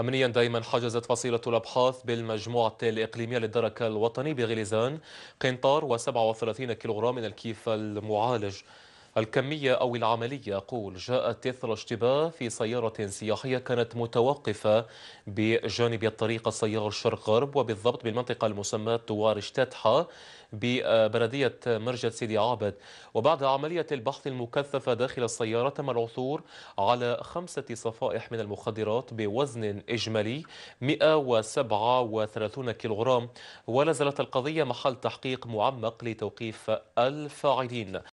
أمنيا دائما حجزت فصيلة الأبحاث بالمجموعة الإقليمية للدرك الوطني بغليزان قنطار و37 كيلوغرام من الكيف المعالج الكمية أو العملية يقول جاءت إثر اشتباه في سيارة سياحية كانت متوقفة بجانب الطريق السيارة الشرق غرب وبالضبط بالمنطقة المسماة توار تتحة ببلدية مرجة سيدي عابد وبعد عملية البحث المكثفة داخل السيارة تم العثور على خمسة صفائح من المخدرات بوزن إجمالي 137 كيلوغرام ولا القضية محل تحقيق معمق لتوقيف الفاعلين